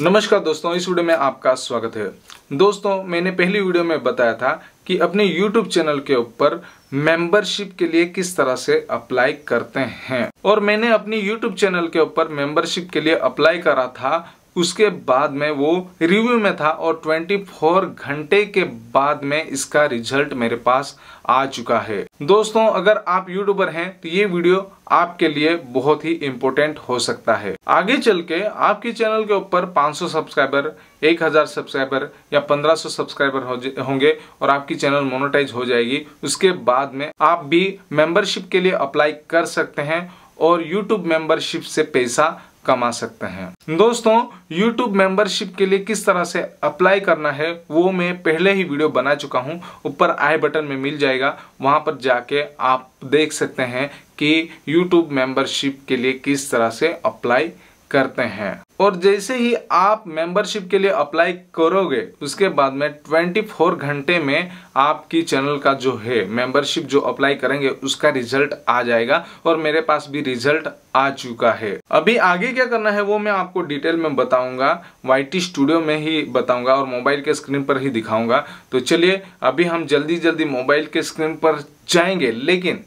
नमस्कार दोस्तों इस वीडियो में आपका स्वागत है दोस्तों मैंने पहली वीडियो में बताया था कि अपने यूट्यूब चैनल के ऊपर मेंबरशिप के लिए किस तरह से अप्लाई करते हैं और मैंने अपनी यूट्यूब चैनल के ऊपर मेंबरशिप के लिए अप्लाई करा था उसके बाद में वो रिव्यू में था और 24 घंटे के बाद में इसका रिजल्ट मेरे पास आ चुका है दोस्तों अगर आप यूट्यूबर हैं तो ये वीडियो आपके लिए बहुत ही इम्पोर्टेंट हो सकता है आगे चल के आपके चैनल के ऊपर 500 सब्सक्राइबर 1000 सब्सक्राइबर या 1500 सब्सक्राइबर होंगे और आपकी चैनल मोनोटाइज हो जाएगी उसके बाद में आप भी मेंबरशिप के लिए अप्लाई कर सकते हैं और YouTube मेंबरशिप से पैसा कमा सकते हैं दोस्तों YouTube मेंबरशिप के लिए किस तरह से अप्लाई करना है वो मैं पहले ही वीडियो बना चुका हूँ ऊपर आई बटन में मिल जाएगा वहाँ पर जाके आप देख सकते हैं कि YouTube मेंबरशिप के लिए किस तरह से अप्लाई करते हैं और जैसे ही आप मेंबरशिप के लिए अप्लाई करोगे उसके बाद में 24 घंटे में आपकी चैनल का जो है मेंबरशिप जो अप्लाई करेंगे उसका रिजल्ट आ जाएगा और मेरे पास भी रिजल्ट आ चुका है अभी आगे क्या करना है वो मैं आपको डिटेल में बताऊंगा वाई स्टूडियो में ही बताऊंगा और मोबाइल के स्क्रीन पर ही दिखाऊंगा तो चलिए अभी हम जल्दी जल्दी मोबाइल के स्क्रीन पर जाएंगे लेकिन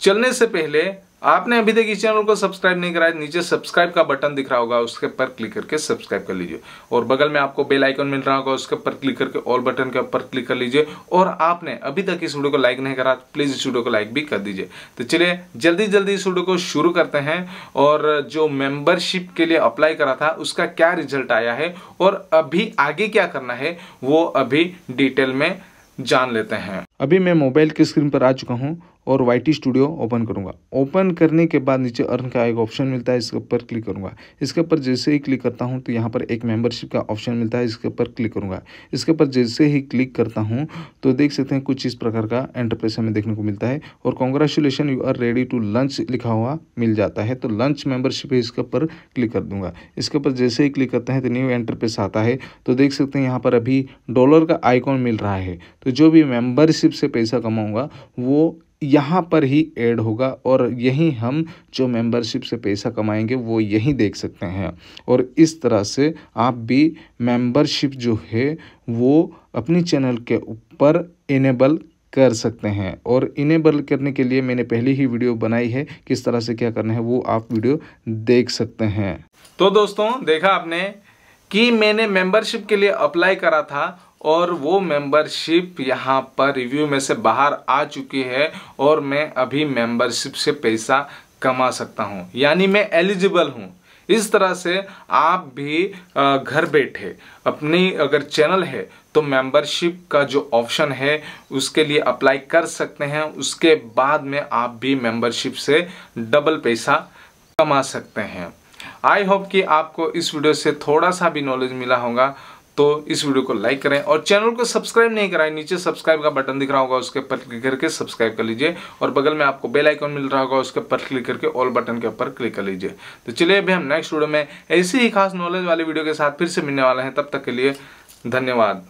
चलने से पहले आपने अभी तक इस चैनल को सब्सक्राइब नहीं कराया नीचे सब्सक्राइब का बटन दिख रहा होगा उसके पर क्लिक करके सब्सक्राइब कर लीजिए और बगल में आपको बेल आइकन मिल रहा होगा उसके पर क्लिक करके ऑल बटन के ऊपर क्लिक कर लीजिए और आपने अभी तक इस वीडियो को लाइक नहीं करा प्लीज़ इस वीडियो को लाइक भी कर दीजिए तो चलिए जल्दी जल्दी इस वीडियो को शुरू करते हैं और जो मेंबरशिप के लिए अप्लाई करा था उसका क्या रिजल्ट आया है और अभी आगे क्या करना है वो अभी डिटेल में जान लेते हैं अभी मैं मोबाइल के स्क्रीन पर आ चुका हूँ और वाई टी स्टूडियो ओपन करूँगा ओपन करने के बाद नीचे अर्न का एक ऑप्शन मिलता है इसके ऊपर क्लिक करूँगा इसके ऊपर जैसे ही क्लिक करता हूँ तो यहाँ पर एक मेंबरशिप का ऑप्शन मिलता है इसके ऊपर क्लिक करूँगा इसके ऊपर जैसे ही क्लिक करता हूँ तो देख सकते हैं कुछ इस प्रकार का एंटरप्रेस हमें देखने को मिलता है और congratulation you are ready to launch लिखा हुआ मिल जाता है तो लंच मेंबरशिप है इसके ऊपर क्लिक कर दूँगा इसके ऊपर जैसे ही क्लिक करते हैं तो न्यू एंटरप्रेस आता है तो देख सकते हैं यहाँ पर अभी डॉलर का आइकॉन मिल रहा है तो जो भी मेम्बरशिप यूट्यूब से पैसा कमाऊँगा वो यहाँ पर ही ऐड होगा और यही हम जो मेंबरशिप से पैसा कमाएंगे वो यही देख सकते हैं और इस तरह से आप भी मेंबरशिप जो है वो अपनी चैनल के ऊपर इनेबल कर सकते हैं और इनेबल करने के लिए मैंने पहले ही वीडियो बनाई है किस तरह से क्या करना है वो आप वीडियो देख सकते हैं तो दोस्तों देखा आपने कि मैंने मेंबरशिप के लिए अप्लाई करा था और वो मेंबरशिप यहाँ पर रिव्यू में से बाहर आ चुकी है और मैं अभी मेंबरशिप से पैसा कमा सकता हूँ यानी मैं एलिजिबल हूँ इस तरह से आप भी घर बैठे अपनी अगर चैनल है तो मेंबरशिप का जो ऑप्शन है उसके लिए अप्लाई कर सकते हैं उसके बाद में आप भी मेंबरशिप से डबल पैसा कमा सकते हैं आई होप कि आपको इस वीडियो से थोड़ा सा भी नॉलेज मिला होगा तो इस वीडियो को लाइक करें और चैनल को सब्सक्राइब नहीं कराएं नीचे सब्सक्राइब का बटन दिख रहा होगा उसके पर क्लिक करके सब्सक्राइब कर लीजिए और बगल में आपको बेल आइकॉन मिल रहा होगा उसके पर क्लिक करके ऑल बटन के ऊपर क्लिक कर लीजिए तो चलिए अभी हम नेक्स्ट वीडियो में ऐसी ही खास नॉलेज वाली वीडियो के साथ फिर से मिलने वाले हैं तब तक के लिए धन्यवाद